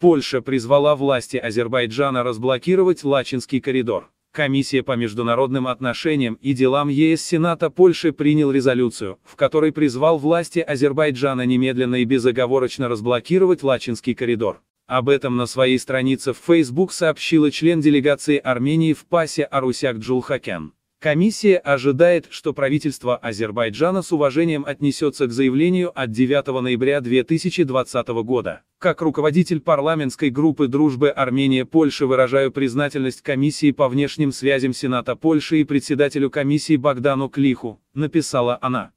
Польша призвала власти Азербайджана разблокировать Лачинский коридор. Комиссия по международным отношениям и делам ЕС Сената Польши принял резолюцию, в которой призвал власти Азербайджана немедленно и безоговорочно разблокировать Лачинский коридор. Об этом на своей странице в Facebook сообщила член делегации Армении в ПАСе Арусяк Джулхакян. Комиссия ожидает, что правительство Азербайджана с уважением отнесется к заявлению от 9 ноября 2020 года. Как руководитель парламентской группы дружбы Армения-Польша выражаю признательность комиссии по внешним связям Сената Польши и председателю комиссии Богдану Клиху, написала она.